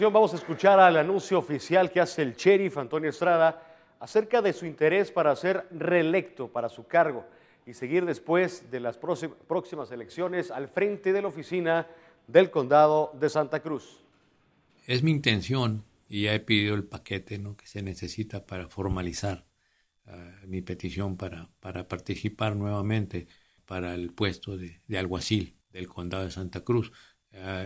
Vamos a escuchar al anuncio oficial que hace el sheriff Antonio Estrada acerca de su interés para ser reelecto para su cargo y seguir después de las próximas elecciones al frente de la oficina del condado de Santa Cruz. Es mi intención, y ya he pedido el paquete que se necesita para formalizar eh, mi petición para, participar nuevamente para el puesto de alguacil del condado de Santa Cruz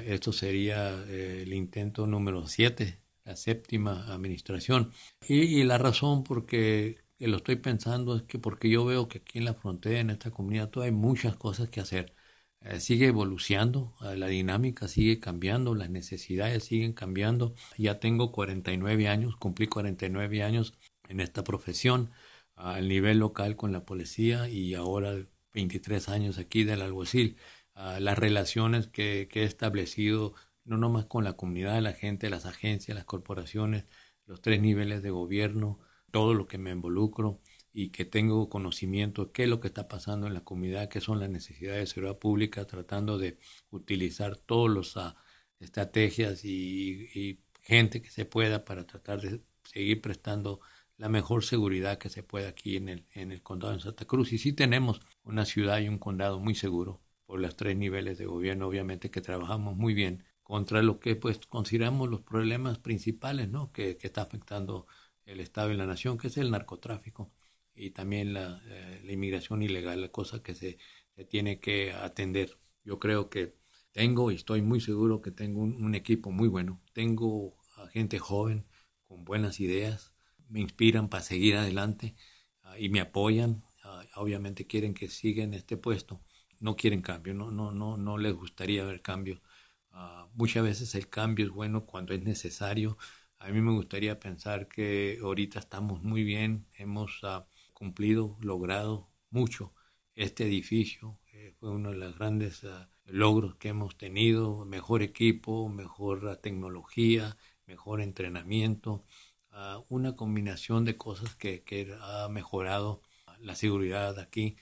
esto sería eh, el intento número 7, la séptima administración. Y, la razón por que lo estoy pensando es que porque yo veo que aquí en la frontera, en esta comunidad, hay muchas cosas que hacer. Eh, sigue evolucionando, eh, la dinámica sigue cambiando, las necesidades siguen cambiando. Ya tengo 49 años, cumplí 49 años en esta profesión, al nivel local con la policía y ahora 23 años aquí del alguacil las relaciones que, he establecido, no nomás con la comunidad, la gente, las agencias, las corporaciones, los tres niveles de gobierno, todo lo que me involucro y que tengo conocimiento de qué es lo que está pasando en la comunidad, qué son las necesidades de seguridad pública, tratando de utilizar todas las ah, estrategias y, gente que se pueda para tratar de seguir prestando la mejor seguridad que se pueda aquí en el, en el condado de Santa Cruz. Y sí tenemos una ciudad y un condado muy seguro por los tres niveles de gobierno, obviamente que trabajamos muy bien contra lo que pues consideramos los problemas principales ¿no? que, está afectando el Estado y la nación, que es el narcotráfico y también la, eh, inmigración ilegal, la cosa que se, tiene que atender. Yo creo que tengo y estoy muy seguro que tengo un, equipo muy bueno, tengo a gente joven con buenas ideas, me inspiran para seguir adelante ah, y me apoyan, ah, obviamente quieren que siga en este puesto no quieren cambio, no, no, no, no les gustaría ver cambio. Ah, muchas veces el cambio es bueno cuando es necesario. A mí me gustaría pensar que ahorita estamos muy bien, hemos ah, cumplido, logrado mucho. Este edificio eh, fue uno de los grandes ah, logros que hemos tenido, mejor equipo, mejor tecnología, mejor entrenamiento, una combinación de cosas que, que ha mejorado la seguridad aquí.